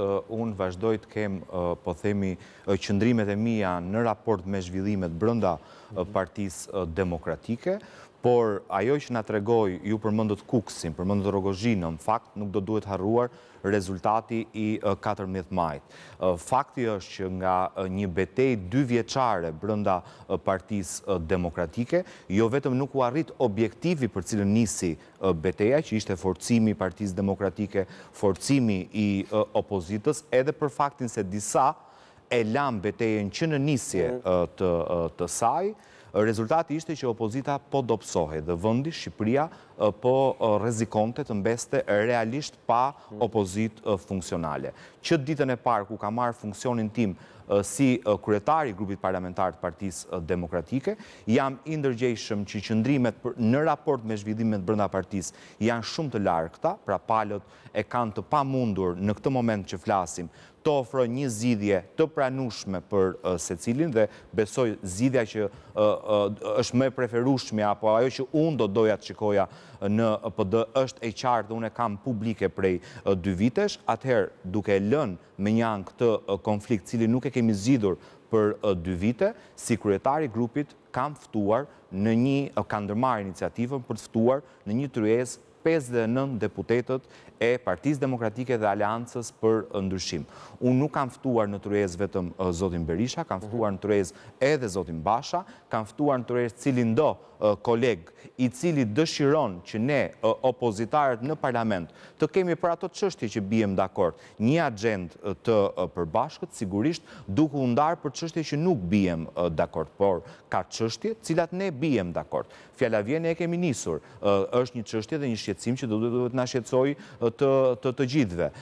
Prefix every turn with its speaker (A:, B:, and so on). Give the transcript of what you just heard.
A: unë vazhdoj të kemë, po themi, qëndrimet e mija në raport me zhvillimet brënda mhm. partisë demokratike, por ajo që nga tregoj ju përmëndët kuksin, përmëndët rogozhinën, fakt nuk do duhet haruar rezultati i 14 majt. Fakti është që nga një betej dy vjeqare brënda partis demokratike, jo vetëm nuk u arrit objektivi për cilë nisi beteja, që ishte forcimi partis demokratike, forcimi i opozitës, edhe për faktin se disa e lam betejen që në nisje të saj, rezultati ishte që opozita po dopsohe dhe vëndi Shqipëria Eh, po eh, rezikonte të mbeste realisht pa opozit eh, funksionale. Që ditën e parë ku ka marë funksionin tim si kryetari grupit parlamentar të partis demokratike, jam indërgjeshëm që qëndrimet në raport me zhvidimet brënda partis janë shumë të larë këta, pra palët e kanë të pa mundur në këtë moment që flasim të ofro një zidhje të pranushme për se cilin dhe besoj zidhja që është me preferushme apo ajo që unë do doja të qikoja në PD është e qartë dhe une kam publike prej dy vitesh, atëherë duke lën me njën këtë konflikt cili nuk e kemi zidur për dy vite, si kryetari grupit kam fëtuar në një, kam dërmar iniciativën për të fëtuar në një tryes 5 dhe 9 deputetet e Partisë Demokratike dhe Aleancës për ndryshim. Unë nuk kam fëtuar në të vetëm Zotin Berisha, kam fëtuar në të edhe Zotin Basha, kam fëtuar në të cilindo koleg i cili dëshiron që ne opozitarët në parlament të kemi për ato të që bijem dhe akord një agend të përbashkët, sigurisht duku undar për qështje që nuk bijem dhe akord, por ka qështje cilat ne bijem dhe akord. Fjallavjen e kemi nisur, është një qështi dhe një shqecim që duhet në shqecoj të gjithve.